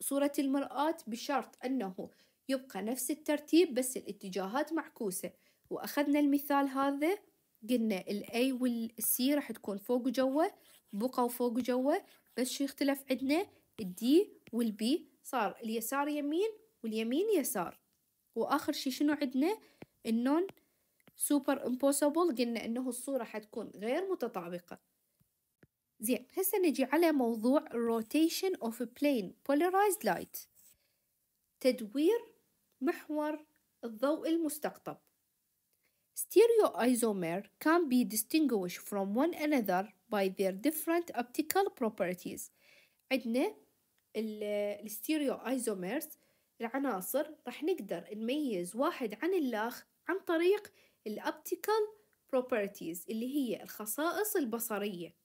صورة المرآة بشرط أنه يبقى نفس الترتيب بس الاتجاهات معكوسة وأخذنا المثال هذا قلنا الـ A والـ C راح تكون فوق وجوا بقى وفوق وجوا بس شو يختلف عندنا الـ D والـ B صار اليسار يمين واليمين يسار وآخر شي شنو عندنا النون سوبر امبوسابل قلنا انه الصورة حتكون غير متطابقة زين هسه نجي على موضوع rotation of a plane polarized light تدوير محور الضوء المستقطب isomer can be distinguished from one another by their different optical properties عندنا الستيريو ايزوميرز العناصر راح نقدر نميز واحد عن الآخ عن طريق الاوبتيكال بروبرتيز اللي هي الخصائص البصرية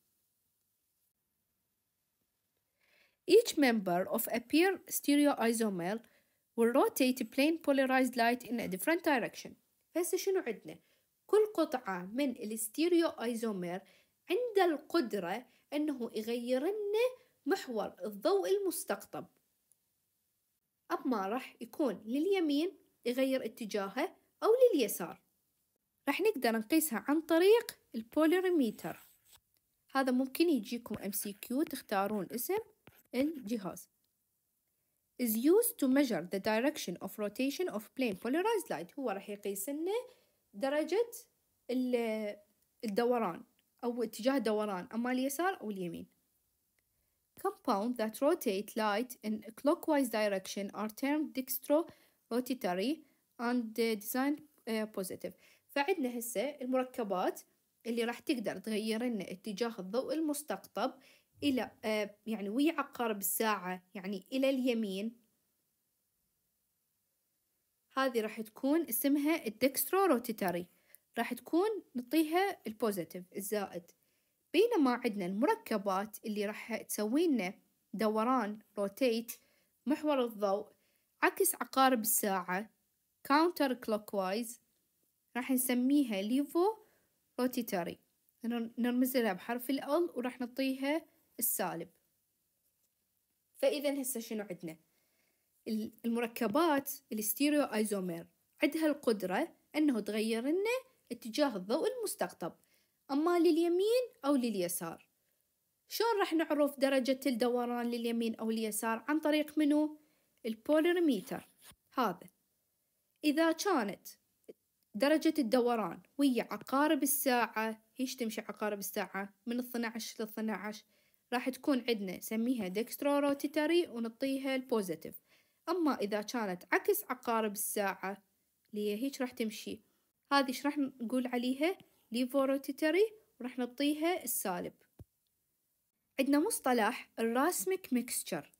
Each member of a pair stereoisomer will rotate plane polarized light in a different direction. هسه شنو عندنا؟ كل قطعة من الستيريو ايزومير عنده القدرة أنه يغير لنا محور الضوء المستقطب أما راح يكون لليمين يغير اتجاهه أو لليسار راح نقدر نقيسها عن طريق البوليريميتر. هذا ممكن يجيكم ام سي كيو تختارون اسم الجهاز is used to measure the direction of rotation of plane polarized light هو راح يقيس لنا درجة الدوران أو اتجاه الدوران أما اليسار أو اليمين compound that rotate light in clockwise direction are termed rotatory and design positive فعندنا هسه المركبات اللي راح تقدر تغير لنا اتجاه الضوء المستقطب إلى آه، يعني ويا عقارب الساعة يعني إلى اليمين هذه راح تكون اسمها الدكسترو روتيتاري راح تكون نطيها البوزيتيف الزائد بينما عندنا المركبات اللي راح تسوي لنا دوران روتيت محور الضوء عكس عقارب الساعة كاونتر كلوك وايز راح نسميها ليفو روتيتاري نرمز لها بحرف ال وراح نعطيها السالب فإذا هسه شنو عندنا المركبات الستيريو ايزومير عندها القدرة أنه تغير لنا اتجاه الضوء المستقطب أما لليمين أو لليسار شلون راح نعرف درجة الدوران لليمين أو اليسار عن طريق منو؟ البوليرميتر هذا إذا كانت درجة الدوران ويا عقارب الساعة هيش تمشي عقارب الساعة من 12 ل 12 راح تكون عندنا نسميها ديكستروروتيتري ونعطيها البوزيتيف أما إذا كانت عكس عقارب الساعة اللي هيك راح تمشي هذه ايش راح نقول عليها ليفوروتيتري وراح نعطيها السالب عندنا مصطلح الراسميك ميكستشر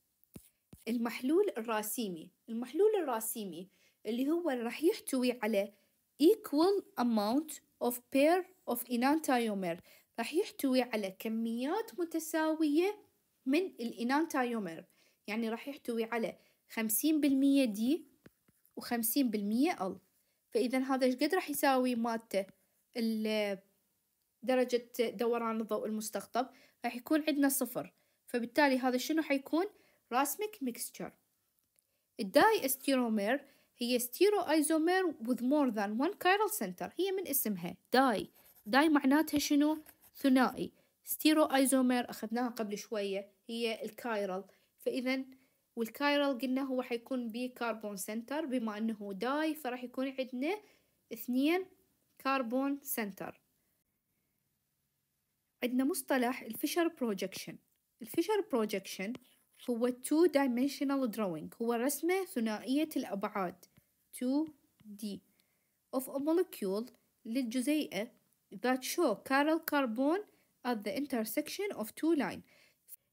المحلول الراسيمي المحلول الراسيمي اللي هو راح يحتوي على equal amount of pair of enantiomer راح يحتوي على كميات متساوية من الإنانتايومر يعني راح يحتوي على 50% دي و50% ال فإذا هذا ايش قد راح يساوي مادته درجة دوران الضوء المستقطب راح يكون عندنا صفر فبالتالي هذا شنو حيكون راسمك ميكستشر الداي استيرومير هي ستيرو ايزومير with more than one chiral center هي من اسمها داي داي معناتها شنو ثنائي ستيرو ايزومير اخذناها قبل شوية هي الكايرال فاذا والكايرال قلنا هو حيكون كاربون سنتر بما انه داي فراح يكون عندنا اثنين كربون سنتر عندنا مصطلح الفيشر بروجكشن الفيشر بروجكشن هو two dimensional drawing هو رسمة ثنائية الأبعاد 2D of a molecule للجزيئة that show chiral carbon at the intersection of two line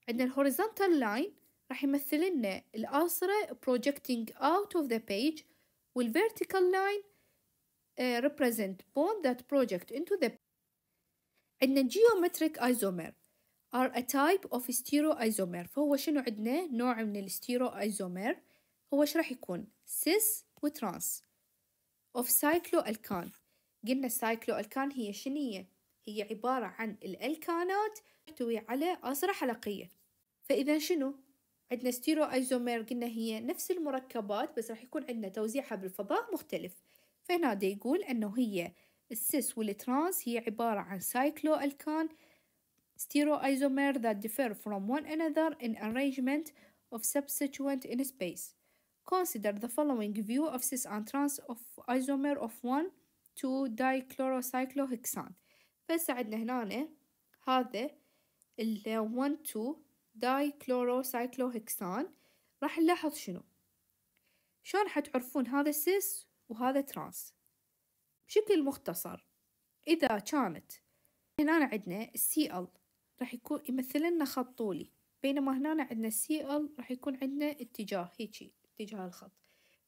عندنا the horizontal line راح يمثل لنا الأسرة projecting out of the page وال vertical line uh, represent bond that project into the عندنا geometric isomer are a type of stereoisomer فهو شنو عندنا نوع من الستيروisomer هو ايش راح يكون cis وترانس of cycloalkane قلنا السايكلو ألكان هي شنية؟ هي عبارة عن الألكانات تحتوي على أسرة حلقية فإذا شنو؟ عندنا ستيرو ايزومير قلنا هي نفس المركبات بس راح يكون عندنا توزيعها بالفضاء مختلف فهنا دي يقول أنه هي السيس والترانس هي عبارة عن سايكلو ألكان ستيرو ايزومير that differ from one another in arrangement of substituent in space consider the following view of cis and trans of isomer of one 2 دايكلوروسايكلوهكسان فهسه عندنا هنا هذا ال 1 2 دايكلوروسايكلوهكسان راح نلاحظ شنو شلون حتعرفون هذا سيس وهذا ترانس بشكل مختصر إذا كانت هنا عندنا السي ال راح يكون يمثل لنا خط طولي بينما هنا عندنا السي ال راح يكون عندنا اتجاه هيجي اتجاه الخط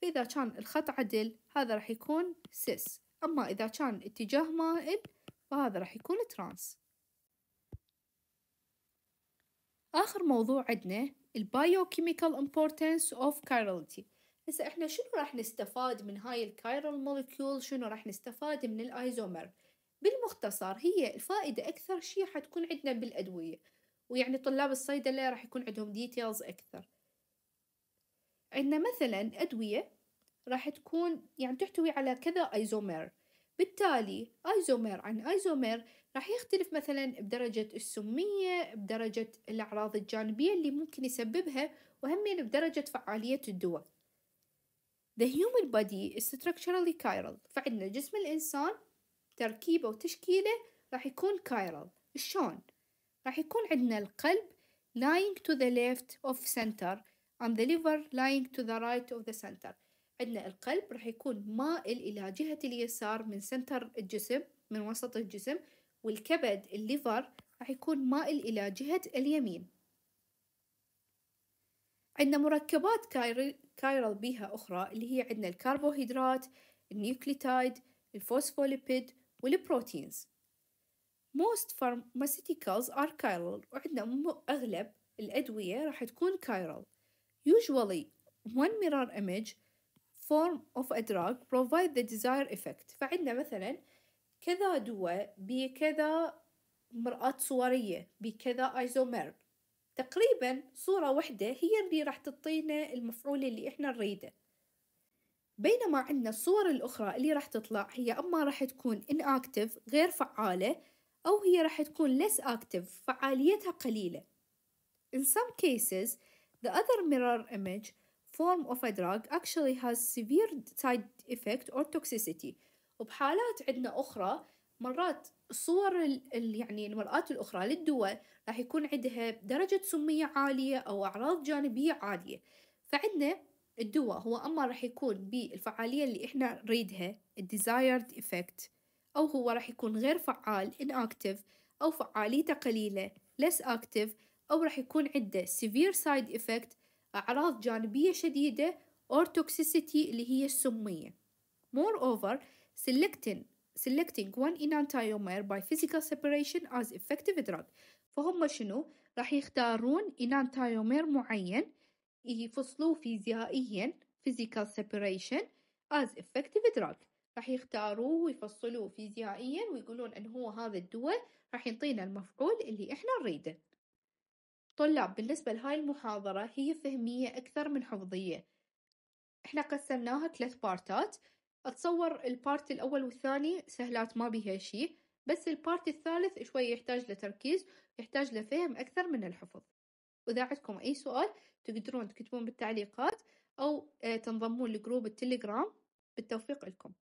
فإذا كان الخط عدل هذا راح يكون سيس أما إذا كان اتجاه مائل فهذا راح يكون ترانس آخر موضوع عندنا البيوكيميكال امبورتنس اوف كايرالتي هسه احنا شنو راح نستفاد من هاي الكايرال موليكيول شنو راح نستفاد من الايزومر بالمختصر هي الفائدة أكثر شيء حتكون عندنا بالأدوية ويعني طلاب الصيدلة راح يكون عندهم ديتيلز أكثر عندنا مثلا أدوية راح تكون يعني تحتوي على كذا ايزومير بالتالي ايزومير عن ايزومير راح يختلف مثلا بدرجة السمية بدرجة الأعراض الجانبية اللي ممكن يسببها وهمين بدرجة فعالية الدواء The human body is structurally chiral فعندنا جسم الإنسان تركيبه وتشكيله راح يكون chiral شلون؟ راح يكون عندنا القلب lying to the left of center and the liver lying to the right of the center عندنا القلب راح يكون مائل إلى جهة اليسار من سنتر الجسم من وسط الجسم والكبد الليفر راح يكون مائل إلى جهة اليمين عندنا مركبات كايرال بيها أخرى اللي هي عندنا الكربوهيدرات النيوكليتايد الفوسفوليبيد والبروتينز most pharmaceuticals are chiral وعندنا أغلب الأدوية راح تكون chiral usually one mirror image form of a drug provide the desired effect فعندنا مثلا كذا دواء بكذا مرآة صورية بكذا ايزومير تقريبا صورة واحدة هي اللي راح تعطينا المفعول اللي احنا نريده بينما عندنا الصور الأخرى اللي راح تطلع هي أما راح تكون inactive غير فعالة أو هي راح تكون less active فعاليتها قليلة In some cases the other mirror image form of a drug actually has severe side effect or toxicity وبحالات عندنا أخرى مرات صور ال يعني المرآة الأخرى للدواء راح يكون عندها درجة سمية عالية أو أعراض جانبية عالية فعندنا الدواء هو أما راح يكون بالفعالية اللي إحنا نريدها desired effect أو هو راح يكون غير فعال inactive أو فعاليته قليلة less active أو راح يكون عنده severe side effect أعراض جانبية شديدة or toxicity اللي هي السمية moreover selecting selecting one enantiomer by physical separation as effective drug فهم شنو راح يختارون enantiomer معين يفصلوه فيزيائيا physical separation as effective drug راح يختاروه ويفصلوه فيزيائيا ويقولون ان هو هذا الدواء راح يعطينا المفعول اللي احنا نريده طلاب بالنسبة لهاي المحاضرة هي فهمية أكثر من حفظية إحنا قسمناها ثلاث بارتات أتصور البارت الأول والثاني سهلات ما بيها شيء بس البارت الثالث شوي يحتاج لتركيز يحتاج لفهم أكثر من الحفظ وإذا عندكم أي سؤال تقدرون تكتبون بالتعليقات أو آه، تنضمون لجروب التليجرام بالتوفيق لكم